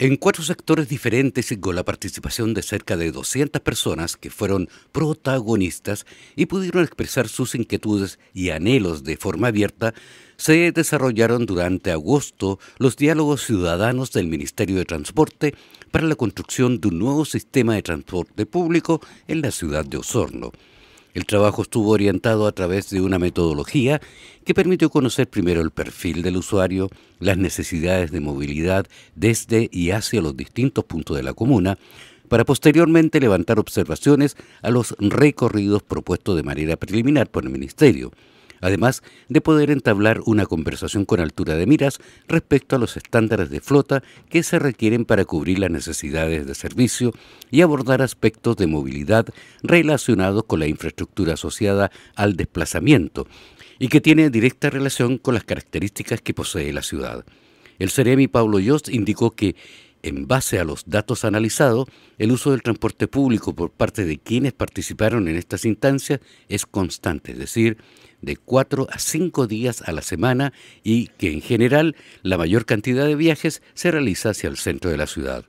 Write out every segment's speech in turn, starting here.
en cuatro sectores diferentes y con la participación de cerca de 200 personas que fueron protagonistas y pudieron expresar sus inquietudes y anhelos de forma abierta, se desarrollaron durante agosto los diálogos ciudadanos del Ministerio de Transporte para la construcción de un nuevo sistema de transporte público en la ciudad de Osorno. El trabajo estuvo orientado a través de una metodología que permitió conocer primero el perfil del usuario, las necesidades de movilidad desde y hacia los distintos puntos de la comuna, para posteriormente levantar observaciones a los recorridos propuestos de manera preliminar por el Ministerio además de poder entablar una conversación con altura de miras respecto a los estándares de flota que se requieren para cubrir las necesidades de servicio y abordar aspectos de movilidad relacionados con la infraestructura asociada al desplazamiento y que tiene directa relación con las características que posee la ciudad. El Ceremi Pablo Yost indicó que en base a los datos analizados, el uso del transporte público por parte de quienes participaron en estas instancias es constante, es decir, de cuatro a cinco días a la semana y que en general la mayor cantidad de viajes se realiza hacia el centro de la ciudad.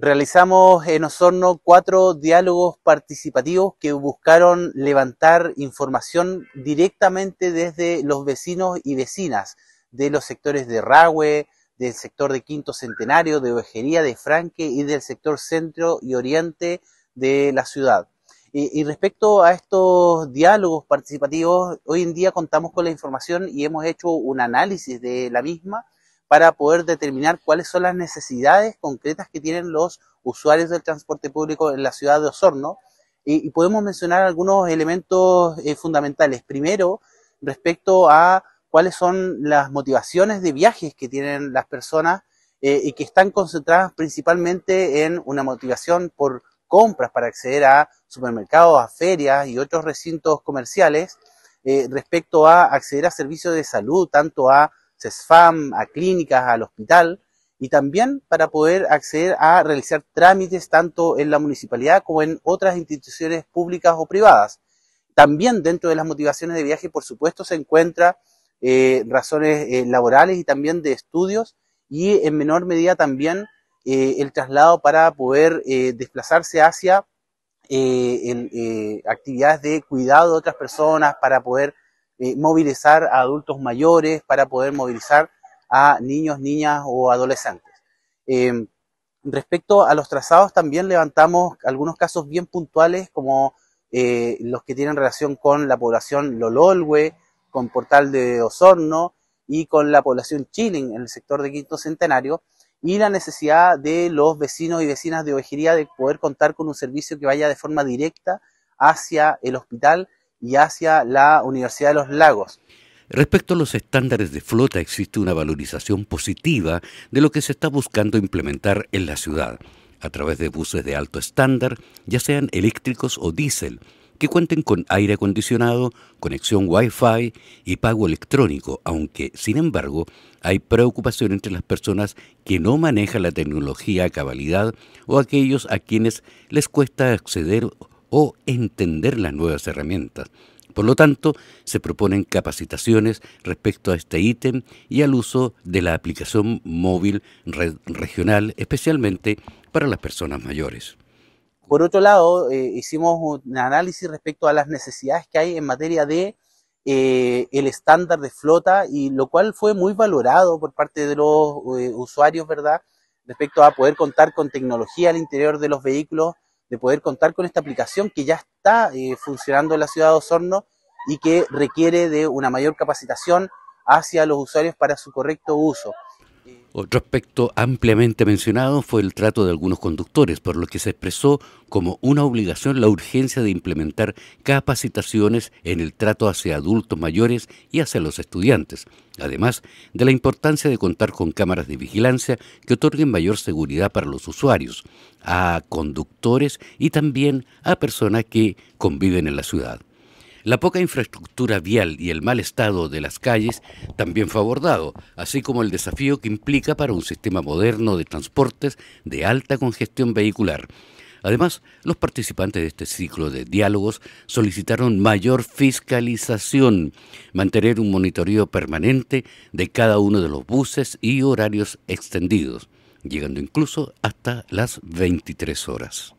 Realizamos en Osorno cuatro diálogos participativos que buscaron levantar información directamente desde los vecinos y vecinas de los sectores de Ragüe del sector de Quinto Centenario, de Ovejería, de Franque y del sector centro y oriente de la ciudad. Y, respecto a estos diálogos participativos, hoy en día contamos con la información y hemos hecho un análisis de la misma para poder determinar cuáles son las necesidades concretas que tienen los usuarios del transporte público en la ciudad de Osorno. Y, podemos mencionar algunos elementos eh, fundamentales. Primero, respecto a cuáles son las motivaciones de viajes que tienen las personas eh, y que están concentradas principalmente en una motivación por compras para acceder a supermercados, a ferias y otros recintos comerciales, eh, respecto a acceder a servicios de salud, tanto a CESFAM, a clínicas, al hospital, y también para poder acceder a realizar trámites tanto en la municipalidad como en otras instituciones públicas o privadas. También dentro de las motivaciones de viaje, por supuesto, se encuentra eh, razones eh, laborales y también de estudios y en menor medida también eh, el traslado para poder desplazarse hacia actividades de cuidado de otras personas, para poder movilizar a adultos mayores, para poder movilizar a niños, niñas o adolescentes. Em, respecto a los trazados, también levantamos algunos casos bien puntuales como los que tienen relación con la población Lololwe, con Portal de Osorno y con la población chilena en el sector de Quinto Centenario y la necesidad de los vecinos y vecinas de Ovejería de poder contar con un servicio que vaya de forma directa hacia el hospital y hacia la Universidad de los Lagos. Respecto a los estándares de flota, existe una valorización positiva de lo que se está buscando implementar en la ciudad, a través de buses de alto estándar, ya sean eléctricos o diésel, que cuenten con aire acondicionado, conexión Wi-Fi y pago electrónico, aunque, sin embargo, hay preocupación entre las personas que no manejan la tecnología a cabalidad o aquellos a quienes les cuesta acceder o entender las nuevas herramientas. Por lo tanto, se proponen capacitaciones respecto a este ítem y al uso de la aplicación móvil regional, especialmente para las personas mayores. Por otro lado, eh, hicimos un análisis respecto a las necesidades que hay en materia de eh, el estándar de flota y lo cual fue muy valorado por parte de los eh, usuarios, ¿verdad? Respecto a poder contar con tecnología al interior de los vehículos, de poder contar con esta aplicación que ya está funcionando en la ciudad de Osorno y que requiere de una mayor capacitación hacia los usuarios para su correcto uso. Otro aspecto ampliamente mencionado fue el trato de algunos conductores, por lo que se expresó como una obligación la urgencia de implementar capacitaciones en el trato hacia adultos mayores y hacia los estudiantes, además de la importancia de contar con cámaras de vigilancia que otorguen mayor seguridad para los usuarios, a conductores y también a personas que conviven en la ciudad. La poca infraestructura vial y el mal estado de las calles también fue abordado, así como el desafío que implica para un sistema moderno de transportes de alta congestión vehicular. Además, los participantes de este ciclo de diálogos solicitaron mayor fiscalización, mantener un monitoreo permanente de cada uno de los buses y horarios extendidos, llegando incluso hasta las 23 horas.